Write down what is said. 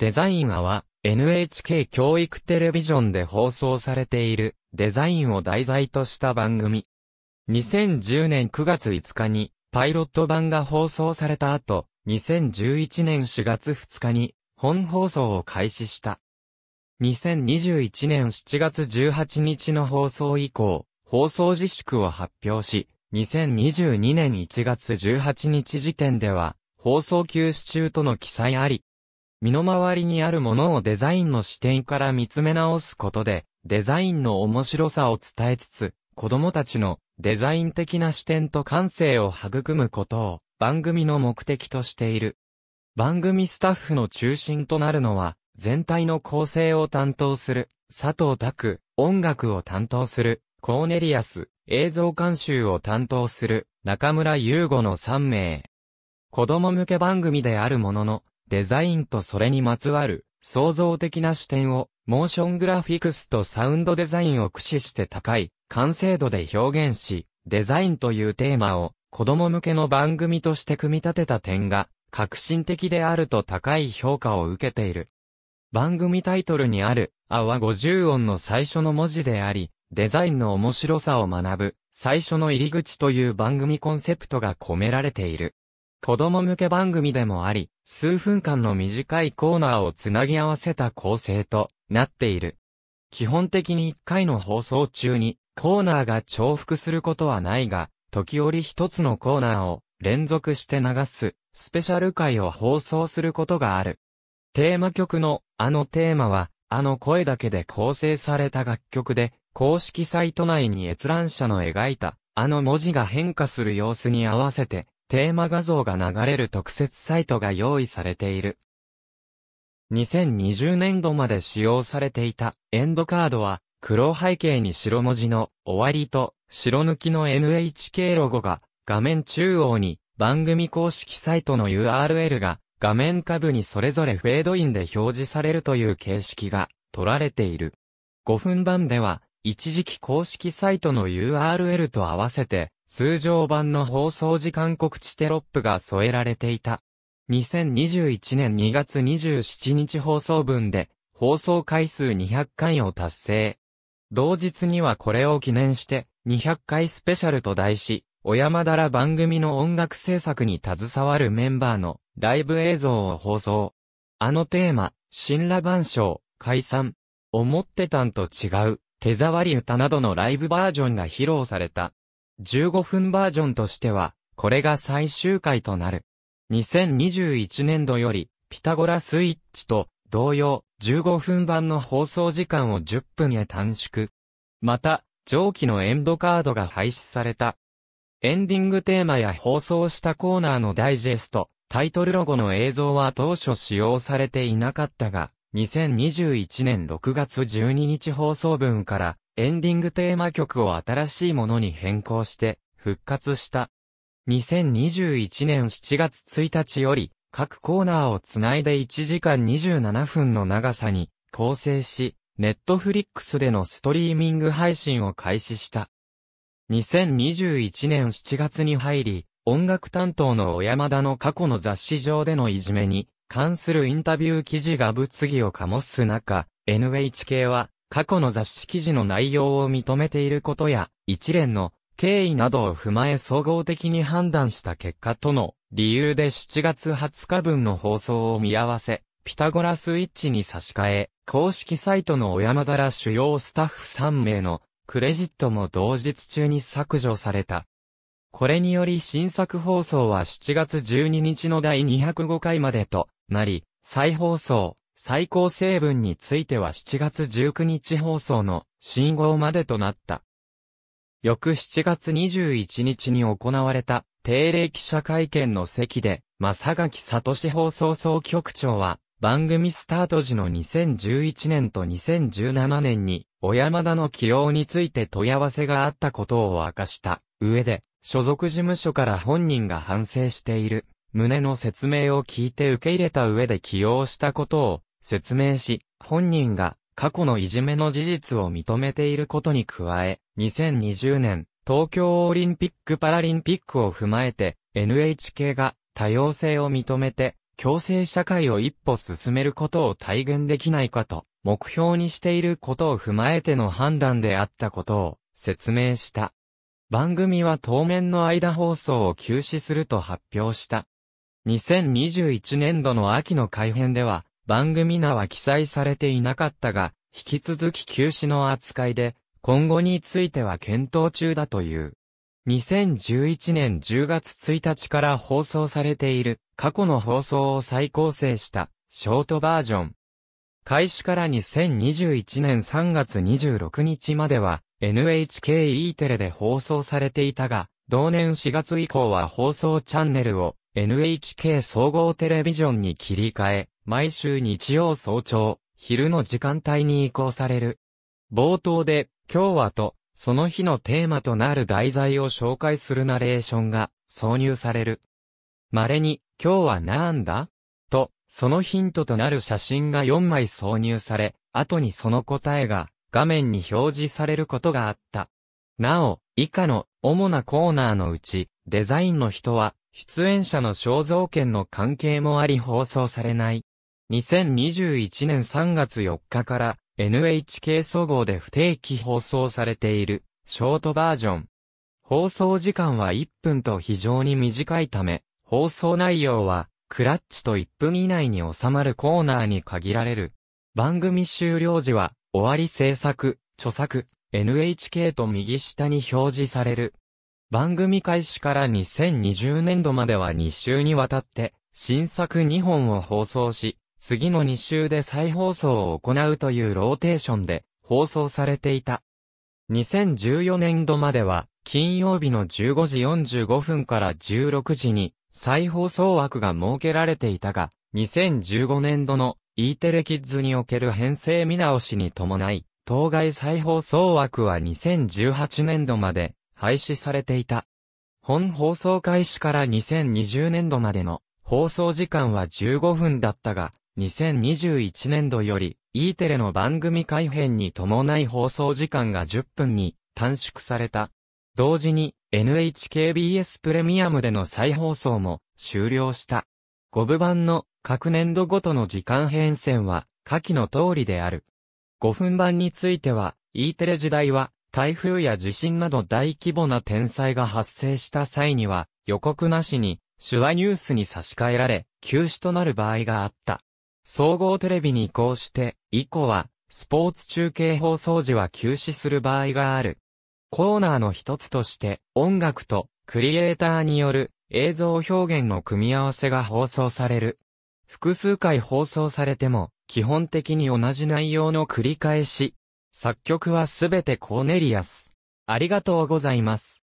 デザインアは NHK 教育テレビジョンで放送されているデザインを題材とした番組。2010年9月5日にパイロット版が放送された後、2011年4月2日に本放送を開始した。2021年7月18日の放送以降、放送自粛を発表し、2022年1月18日時点では、放送休止中との記載あり、身の回りにあるものをデザインの視点から見つめ直すことで、デザインの面白さを伝えつつ、子供たちのデザイン的な視点と感性を育むことを番組の目的としている。番組スタッフの中心となるのは、全体の構成を担当する、佐藤拓、音楽を担当する、コーネリアス、映像監修を担当する、中村優吾の3名。子供向け番組であるものの、デザインとそれにまつわる創造的な視点を、モーショングラフィクスとサウンドデザインを駆使して高い完成度で表現し、デザインというテーマを子供向けの番組として組み立てた点が革新的であると高い評価を受けている。番組タイトルにある、あは50音の最初の文字であり、デザインの面白さを学ぶ、最初の入り口という番組コンセプトが込められている。子供向け番組でもあり、数分間の短いコーナーをつなぎ合わせた構成となっている。基本的に1回の放送中にコーナーが重複することはないが、時折一つのコーナーを連続して流すスペシャル回を放送することがある。テーマ曲のあのテーマはあの声だけで構成された楽曲で公式サイト内に閲覧者の描いたあの文字が変化する様子に合わせてテーマ画像が流れる特設サイトが用意されている。2020年度まで使用されていたエンドカードは黒背景に白文字の終わりと白抜きの NHK ロゴが画面中央に番組公式サイトの URL が画面下部にそれぞれフェードインで表示されるという形式が取られている。5分版では一時期公式サイトの URL と合わせて通常版の放送時間告知テロップが添えられていた。2021年2月27日放送分で、放送回数200回を達成。同日にはこれを記念して、200回スペシャルと題し、小山田ら番組の音楽制作に携わるメンバーのライブ映像を放送。あのテーマ、新羅万象、解散。思ってたんと違う、手触り歌などのライブバージョンが披露された。15分バージョンとしては、これが最終回となる。2021年度より、ピタゴラスイッチと同様、15分版の放送時間を10分へ短縮。また、上記のエンドカードが廃止された。エンディングテーマや放送したコーナーのダイジェスト、タイトルロゴの映像は当初使用されていなかったが、2021年6月12日放送分からエンディングテーマ曲を新しいものに変更して復活した。2021年7月1日より各コーナーをつないで1時間27分の長さに構成し、ネットフリックスでのストリーミング配信を開始した。2021年7月に入り、音楽担当の小山田の過去の雑誌上でのいじめに関するインタビュー記事が物議を醸す中、NHK は過去の雑誌記事の内容を認めていることや、一連の経緯などを踏まえ総合的に判断した結果との理由で7月20日分の放送を見合わせ、ピタゴラスイッチに差し替え、公式サイトの小山田ら主要スタッフ3名のクレジットも同日中に削除された。これにより新作放送は7月12日の第205回までとなり、再放送、最高成分については7月19日放送の信号までとなった。翌7月21日に行われた定例記者会見の席で、正垣聡放送総局長は、番組スタート時の2011年と2017年に、小山田の起用について問い合わせがあったことを明かした上で、所属事務所から本人が反省している、胸の説明を聞いて受け入れた上で起用したことを説明し、本人が過去のいじめの事実を認めていることに加え、2020年、東京オリンピック・パラリンピックを踏まえて、NHK が多様性を認めて、共生社会を一歩進めることを体現できないかと、目標にしていることを踏まえての判断であったことを説明した。番組は当面の間放送を休止すると発表した。2021年度の秋の改編では、番組名は記載されていなかったが、引き続き休止の扱いで、今後については検討中だという。2011年10月1日から放送されている過去の放送を再構成したショートバージョン。開始から2021年3月26日までは NHKE テレで放送されていたが、同年4月以降は放送チャンネルを NHK 総合テレビジョンに切り替え、毎週日曜早朝、昼の時間帯に移行される。冒頭で、今日はと、その日のテーマとなる題材を紹介するナレーションが挿入される。稀に、今日はなんだと、そのヒントとなる写真が4枚挿入され、後にその答えが画面に表示されることがあった。なお、以下の主なコーナーのうち、デザインの人は、出演者の肖像権の関係もあり放送されない。2021年3月4日から NHK 総合で不定期放送されているショートバージョン。放送時間は1分と非常に短いため、放送内容はクラッチと1分以内に収まるコーナーに限られる。番組終了時は終わり制作、著作、NHK と右下に表示される。番組開始から2020年度までは2週にわたって新作2本を放送し、次の2週で再放送を行うというローテーションで放送されていた。2014年度までは、金曜日の15時45分から16時に再放送枠が設けられていたが、2015年度の E テレキッズにおける編成見直しに伴い、当該再放送枠は2018年度まで廃止されていた。本放送開始から2020年度までの放送時間は15分だったが、2021年度より、E テレの番組改編に伴い放送時間が10分に短縮された。同時に、NHKBS プレミアムでの再放送も終了した。5部版の各年度ごとの時間変遷は下記の通りである。5分版については、E テレ時代は台風や地震など大規模な天災が発生した際には予告なしに手話ニュースに差し替えられ、休止となる場合があった。総合テレビに移行して、以降は、スポーツ中継放送時は休止する場合がある。コーナーの一つとして、音楽とクリエイターによる映像表現の組み合わせが放送される。複数回放送されても、基本的に同じ内容の繰り返し。作曲はすべてコーネリアス。ありがとうございます。